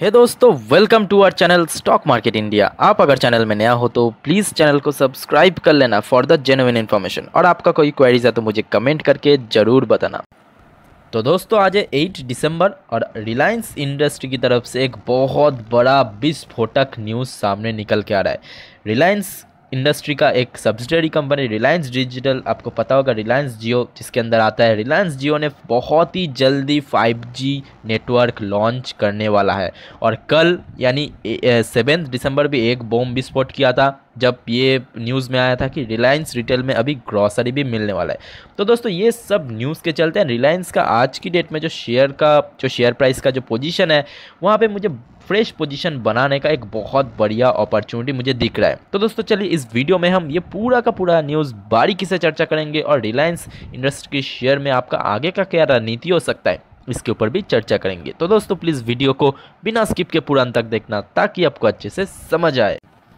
हे hey दोस्तों welcome to our channel stock market India आप अगर चैनल में नया हो तो प्लीज़ चैनल को सब्सक्राइब कर लेना फॉर द जेनुन इन्फॉर्मेशन और आपका कोई क्वेरीज है तो मुझे कमेंट करके ज़रूर बताना तो दोस्तों आज है 8 दिसंबर और रिलायंस इंडस्ट्री की तरफ से एक बहुत बड़ा विस्फोटक न्यूज़ सामने निकल के आ रहा है रिलायंस इंडस्ट्री का एक सब्सिडरी कंपनी रिलायंस डिजिटल आपको पता होगा रिलायंस जियो जिसके अंदर आता है रिलायंस जियो ने बहुत ही जल्दी 5G नेटवर्क लॉन्च करने वाला है और कल यानी सेवेंथ दिसंबर भी एक बॉम्ब विस्फोट किया था जब ये न्यूज़ में आया था कि रिलायंस रिटेल में अभी ग्रॉसरी भी मिलने वाला है तो दोस्तों ये सब न्यूज़ के चलते हैं रिलायंस का आज की डेट में जो शेयर का जो शेयर प्राइस का जो पोजीशन है वहाँ पे मुझे फ्रेश पोजीशन बनाने का एक बहुत बढ़िया अपॉर्चुनिटी मुझे दिख रहा है तो दोस्तों चलिए इस वीडियो में हम ये पूरा का पूरा न्यूज़ बारीकी से चर्चा करेंगे और रिलायंस इंडस्ट्री के शेयर में आपका आगे का क्या रणनीति हो सकता है इसके ऊपर भी चर्चा करेंगे तो दोस्तों प्लीज़ वीडियो को बिना स्किप के पूरा अंत तक देखना ताकि आपको अच्छे से समझ आए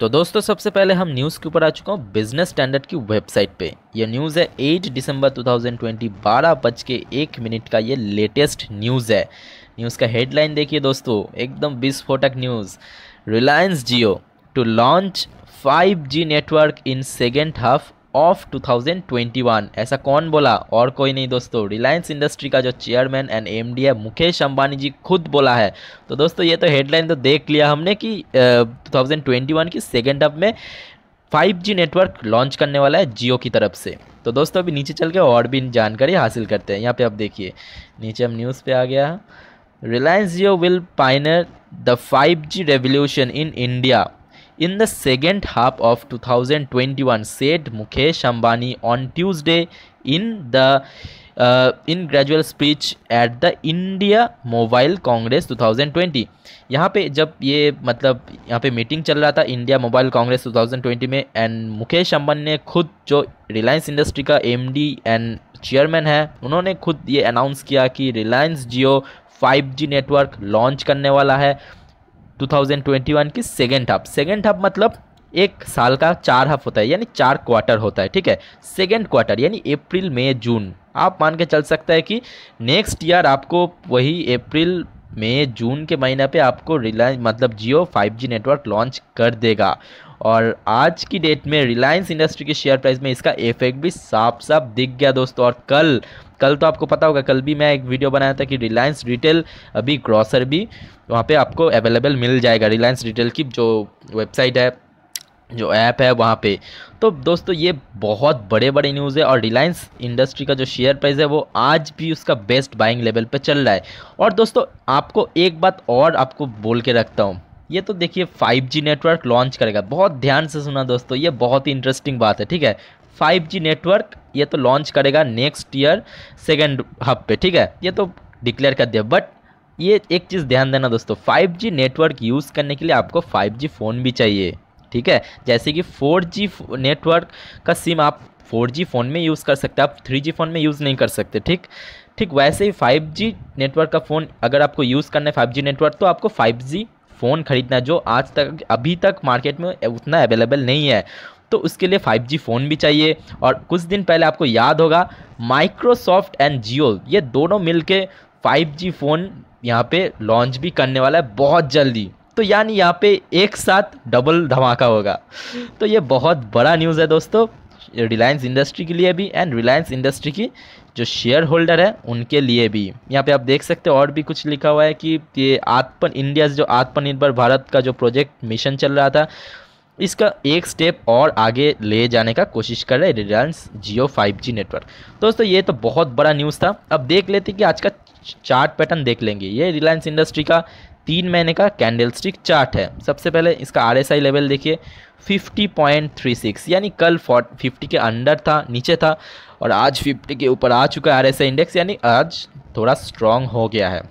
तो दोस्तों सबसे पहले हम न्यूज़ के ऊपर आ चुका हूँ बिजनेस स्टैंडर्ड की वेबसाइट पे ये न्यूज़ है 8 दिसंबर 2020 बारह बज के एक मिनट का ये लेटेस्ट न्यूज़ है न्यूज़ का हेडलाइन देखिए दोस्तों एकदम विस्फोटक news Reliance Jio to launch 5G network in second half of 2021 ऐसा कौन बोला और कोई नहीं दोस्तों रिलायंस इंडस्ट्री का जो चेयरमैन एंड एम है मुकेश अंबानी जी खुद बोला है तो दोस्तों ये तो हेडलाइन तो देख लिया हमने कि टू 2021 की सेकेंड हफ में 5G नेटवर्क लॉन्च करने वाला है जियो की तरफ से तो दोस्तों अभी नीचे चल के और भी जानकारी हासिल करते हैं यहाँ पर आप देखिए नीचे हम न्यूज़ पर आ गया Reliance Jio will pioneer the five G revolution in India In the second half of 2021, said Mukesh Ambani on Tuesday in the uh, in gradual speech at the India Mobile Congress 2020 यहाँ पे जब ये मतलब यहाँ पे मीटिंग चल रहा था इंडिया मोबाइल कांग्रेस 2020 में एंड मुकेश अम्बानी ने खुद जो रिलायंस इंडस्ट्री का एमडी एंड चेयरमैन है उन्होंने खुद ये अनाउंस किया कि रिलायंस जियो 5G नेटवर्क लॉन्च करने वाला है 2021 की सेकेंड हाफ सेकेंड हाफ मतलब एक साल का चार हाफ होता है यानी चार क्वार्टर होता है ठीक है सेकेंड क्वार्टर यानी अप्रैल मई जून आप मान के चल सकता है कि नेक्स्ट ईयर आपको वही अप्रैल मई जून के महीने पे आपको रिलायंस मतलब जियो 5G नेटवर्क लॉन्च कर देगा और आज की डेट में रिलायंस इंडस्ट्री के शेयर प्राइस में इसका इफेक्ट भी साफ साफ दिख गया दोस्तों और कल कल तो आपको पता होगा कल भी मैं एक वीडियो बनाया था कि रिलायंस रिटेल अभी ग्रॉसर भी वहाँ पे आपको अवेलेबल मिल जाएगा रिलायंस रिटेल की जो वेबसाइट है जो ऐप है वहाँ पे तो दोस्तों ये बहुत बड़े बड़े न्यूज़ है और रिलायंस इंडस्ट्री का जो शेयर प्राइस है वो आज भी उसका बेस्ट बाइंग लेवल पे चल रहा है और दोस्तों आपको एक बात और आपको बोल के रखता हूँ ये तो देखिए 5G नेटवर्क लॉन्च करेगा बहुत ध्यान से सुना दोस्तों ये बहुत ही इंटरेस्टिंग बात है ठीक है 5G नेटवर्क ये तो लॉन्च करेगा नेक्स्ट ईयर सेकेंड हब पे ठीक है ये तो डिक्लेयर कर दिया बट ये एक चीज़ ध्यान देना दोस्तों 5G नेटवर्क यूज़ करने के लिए आपको 5G फ़ोन भी चाहिए ठीक है जैसे कि 4G नेटवर्क का सिम आप 4G फ़ोन में यूज़ कर सकते हैं आप 3G फ़ोन में यूज़ नहीं कर सकते ठीक ठीक वैसे ही 5G नेटवर्क का फ़ोन अगर आपको यूज़ करना है 5G नेटवर्क तो आपको 5G फ़ोन खरीदना जो आज तक अभी तक मार्केट में उतना अवेलेबल नहीं है तो उसके लिए 5G फ़ोन भी चाहिए और कुछ दिन पहले आपको याद होगा माइक्रोसॉफ्ट एंड जियो ये दोनों मिल के फाइव फ़ोन यहाँ पे लॉन्च भी करने वाला है बहुत जल्दी तो यानी यहाँ पे एक साथ डबल धमाका होगा तो ये बहुत बड़ा न्यूज़ है दोस्तों रिलायंस इंडस्ट्री के लिए भी एंड रिलायंस इंडस्ट्री की जो शेयर होल्डर है उनके लिए भी यहाँ पे आप देख सकते हैं और भी कुछ लिखा हुआ है कि ये आत्मन इंडिया जो आत्मनिर्भर भारत का जो प्रोजेक्ट मिशन चल रहा था इसका एक स्टेप और आगे ले जाने का कोशिश कर रहे रिलायंस जियो 5G नेटवर्क दोस्तों ये तो बहुत बड़ा न्यूज़ था अब देख लेते कि आज का चार्ट पैटर्न देख लेंगे ये रिलायंस इंडस्ट्री का तीन महीने का कैंडल स्टिक चार्ट है सबसे पहले इसका आर एस आई लेवल देखिए 50.36 यानी कल 50 के अंडर था नीचे था और आज 50 के ऊपर आ चुका है आर एस आई इंडेक्स यानी आज थोड़ा स्ट्रॉन्ग हो गया है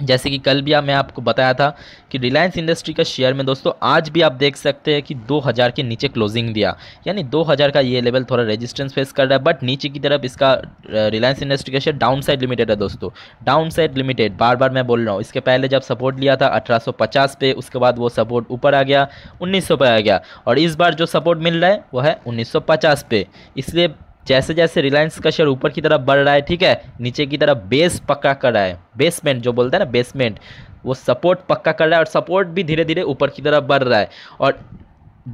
जैसे कि कल भी मैं आपको बताया था कि रिलायंस इंडस्ट्री का शेयर में दोस्तों आज भी आप देख सकते हैं कि 2000 के नीचे क्लोजिंग दिया यानी 2000 का ये लेवल थोड़ा रेजिस्टेंस फेस कर रहा है बट नीचे की तरफ इसका रिलायंस इंडस्ट्री का शेयर डाउन साइड लिमिटेड है दोस्तों डाउन साइड लिमिटेड बार बार मैं बोल रहा हूँ इसके पहले जब सपोर्ट लिया था अठारह पे उसके बाद वो सपोर्ट ऊपर आ गया उन्नीस पे आ गया और इस बार जो सपोर्ट मिल रहा है वो है उन्नीस पे इसलिए जैसे जैसे रिलायंस का शेयर ऊपर की तरफ बढ़ रहा है ठीक है नीचे की तरफ बेस पक्का कर रहा है बेसमेंट जो बोलते हैं ना बेसमेंट वो सपोर्ट पक्का कर रहा है और सपोर्ट भी धीरे धीरे ऊपर की तरफ बढ़ रहा है और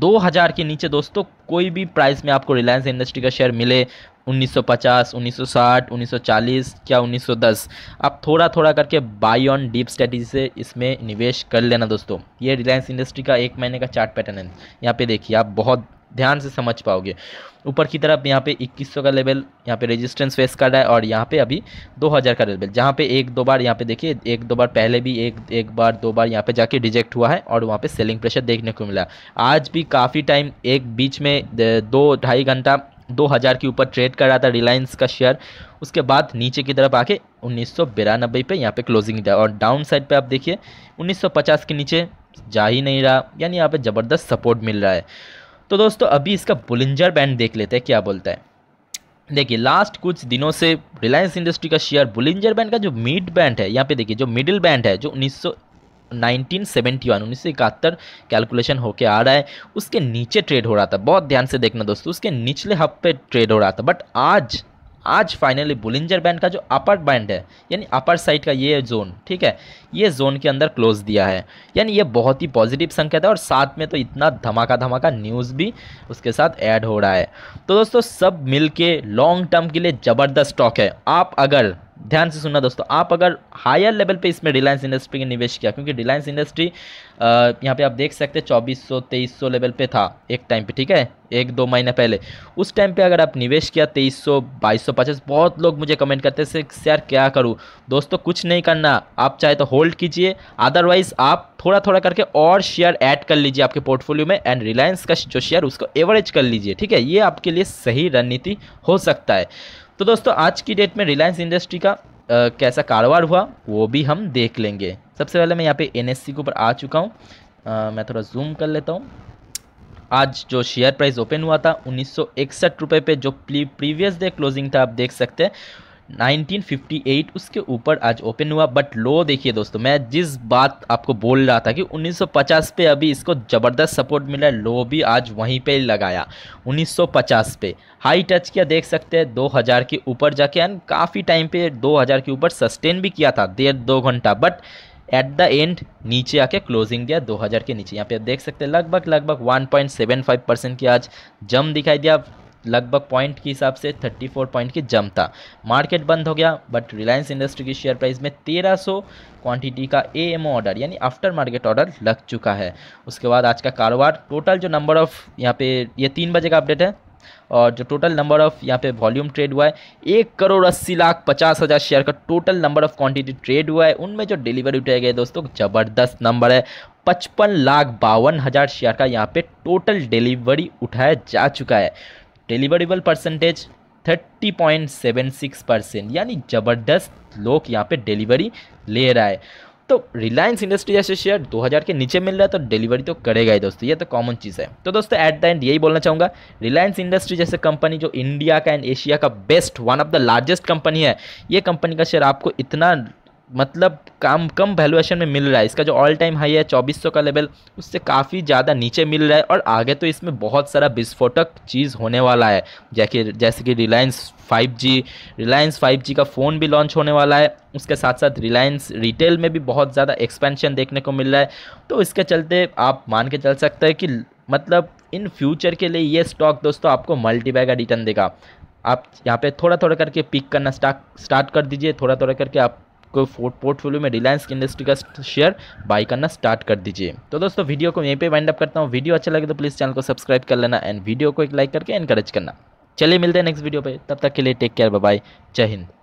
2000 के नीचे दोस्तों कोई भी प्राइस में आपको रिलायंस इंडस्ट्री का शेयर मिले 1950, 1960, 1940 या 1910 आप थोड़ा थोड़ा करके बाई ऑन डीप स्ट्रेटी से इसमें निवेश कर लेना दोस्तों ये रिलायंस इंडस्ट्री का एक महीने का चार्ट पैटर्न है यहाँ पे देखिए आप बहुत ध्यान से समझ पाओगे ऊपर की तरफ यहाँ पे 2100 का लेवल यहाँ पे रेजिस्टेंस फेस कर रहा है और यहाँ पे अभी 2000 का लेवल जहाँ पे एक दो बार यहाँ पे देखिए एक दो बार पहले भी एक एक बार दो बार यहाँ पे जाके रिजेक्ट हुआ है और वहाँ पे सेलिंग प्रेशर देखने को मिला आज भी काफ़ी टाइम एक बीच में दो ढाई घंटा 2000 के ऊपर ट्रेड कर रहा था रिलायंस का शेयर उसके बाद नीचे की तरफ आके उन्नीस पे यहाँ पे क्लोजिंग दिया और डाउन साइड पे आप देखिए 1950 के नीचे जा ही नहीं रहा यानी यहाँ पे ज़बरदस्त सपोर्ट मिल रहा है तो दोस्तों अभी इसका बुलिंजर बैंड देख लेते हैं क्या बोलता है देखिए लास्ट कुछ दिनों से रिलायंस इंडस्ट्री का शेयर बुलिंजर बैंड का जो मिड बैंड है यहाँ पे देखिए जो मिडिल बैंड है जो उन्नीस 1971 इकहत्तर कैलकुलेशन होके आ रहा है उसके नीचे ट्रेड हो रहा था बहुत ध्यान से देखना दोस्तों उसके निचले हफ पे ट्रेड हो रहा था बट आज आज फाइनली बुलिंजर बैंड का जो अपर बैंड है यानी अपर साइड का ये जोन ठीक है ये जोन के अंदर क्लोज दिया है यानी ये बहुत ही पॉजिटिव संकेत है और साथ में तो इतना धमाका धमाका न्यूज़ भी उसके साथ ऐड हो रहा है तो दोस्तों सब मिल लॉन्ग टर्म के लिए ज़बरदस्त स्टॉक है आप अगर ध्यान से सुनना दोस्तों आप अगर हायर लेवल पे इसमें रिलायंस इंडस्ट्री के निवेश किया क्योंकि रिलायंस इंडस्ट्री यहाँ पे आप देख सकते हैं 2400 2300 लेवल पे था एक टाइम पे ठीक है एक दो महीने पहले उस टाइम पे अगर आप निवेश किया 2300 2250 बहुत लोग मुझे कमेंट करते थे यार क्या करूँ दोस्तों कुछ नहीं करना आप चाहे तो होल्ड कीजिए अदरवाइज आप थोड़ा थोड़ा करके और शेयर ऐड कर लीजिए आपके पोर्टफोलियो में एंड रिलायंस का जो शेयर उसको एवरेज कर लीजिए ठीक है ये आपके लिए सही रणनीति हो सकता है तो दोस्तों आज की डेट में रिलायंस इंडस्ट्री का आ, कैसा कारोबार हुआ वो भी हम देख लेंगे सबसे पहले मैं यहाँ पे एन के ऊपर आ चुका हूँ मैं थोड़ा जूम कर लेता हूँ आज जो शेयर प्राइस ओपन हुआ था उन्नीस सौ पे जो प्रीवियस डे क्लोजिंग था आप देख सकते हैं 1958 उसके ऊपर आज ओपन हुआ बट लो देखिए दोस्तों मैं जिस बात आपको बोल रहा था कि 1950 पे अभी इसको ज़बरदस्त सपोर्ट मिला लो भी आज वहीं पे लगाया 1950 पे हाई टच किया देख सकते हैं 2000 के ऊपर जाके एंड काफ़ी टाइम पे 2000 के ऊपर सस्टेन भी किया था डेढ़ दो घंटा बट एट द एंड नीचे आके क्लोजिंग दिया 2000 के नीचे यहाँ पे आप देख सकते हैं लगभग लगभग 1.75 परसेंट की आज जम दिखाई दिया लगभग पॉइंट के हिसाब से 34 पॉइंट की जम था मार्केट बंद हो गया बट रिलायंस इंडस्ट्री की शेयर प्राइस में 1300 क्वांटिटी का एएमओ ऑर्डर यानी आफ्टर मार्केट ऑर्डर लग चुका है उसके बाद आज का कारोबार टोटल जो नंबर ऑफ़ यहाँ पे ये तीन बजे का अपडेट है और जो टोटल नंबर ऑफ़ यहाँ पे वॉल्यूम ट्रेड हुआ है एक करोड़ अस्सी लाख पचास हज़ार शेयर का total number of quantity trade हुआ है उनमें जो डिलीवरी उठाए गए दोस्तों ज़बरदस्त नंबर है पचपन लाख बावन हज़ार शेयर का यहाँ पे टोटल डिलीवरी उठाया जा चुका है डिलीवरेबल परसेंटेज 30.76 परसेंट यानी ज़बरदस्त लोग यहाँ पे डिलीवरी ले रहा है तो रिलायंस इंडस्ट्री जैसे शेयर 2000 के नीचे मिल रहा है तो डिलीवरी तो करेगा ही दोस्तों ये तो कॉमन चीज़ है तो दोस्तों एट द एंड यही बोलना चाहूँगा रिलायंस इंडस्ट्री जैसे कंपनी जो इंडिया का एंड एशिया का best one of the largest company है ये कंपनी का शेयर आपको इतना मतलब काम कम वैल्यूएशन में मिल रहा है इसका जो ऑल टाइम हाई है 2400 का लेवल उससे काफ़ी ज़्यादा नीचे मिल रहा है और आगे तो इसमें बहुत सारा विस्फोटक चीज़ होने वाला है जैसे जैसे कि रिलायंस 5G रिलायंस 5G का फ़ोन भी लॉन्च होने वाला है उसके साथ साथ रिलायंस रिटेल में भी बहुत ज़्यादा एक्सपेंशन देखने को मिल रहा है तो इसके चलते आप मान के चल सकते हैं कि मतलब इन फ्यूचर के लिए ये स्टॉक दोस्तों आपको मल्टीपाई का रिटर्न देगा आप यहाँ पे थोड़ा थोड़ा करके पिक करना स्टार्ट स्टार्ट कर दीजिए थोड़ा थोड़ा करके आप को पोर्टफोलियो में रिलायंस की इंडस्ट्री का शेयर बाई करना स्टार्ट कर दीजिए तो दोस्तों वीडियो को यहीं पे वाइंड अप करता हूँ वीडियो अच्छा लगे तो प्लीज़ चैनल को सब्सक्राइब कर लेना एंड वीडियो को एक लाइक करके एनकरेज करना चलिए मिलते हैं नेक्स्ट वीडियो पर तब तक के लिए टेक केयर बाय जय हिंद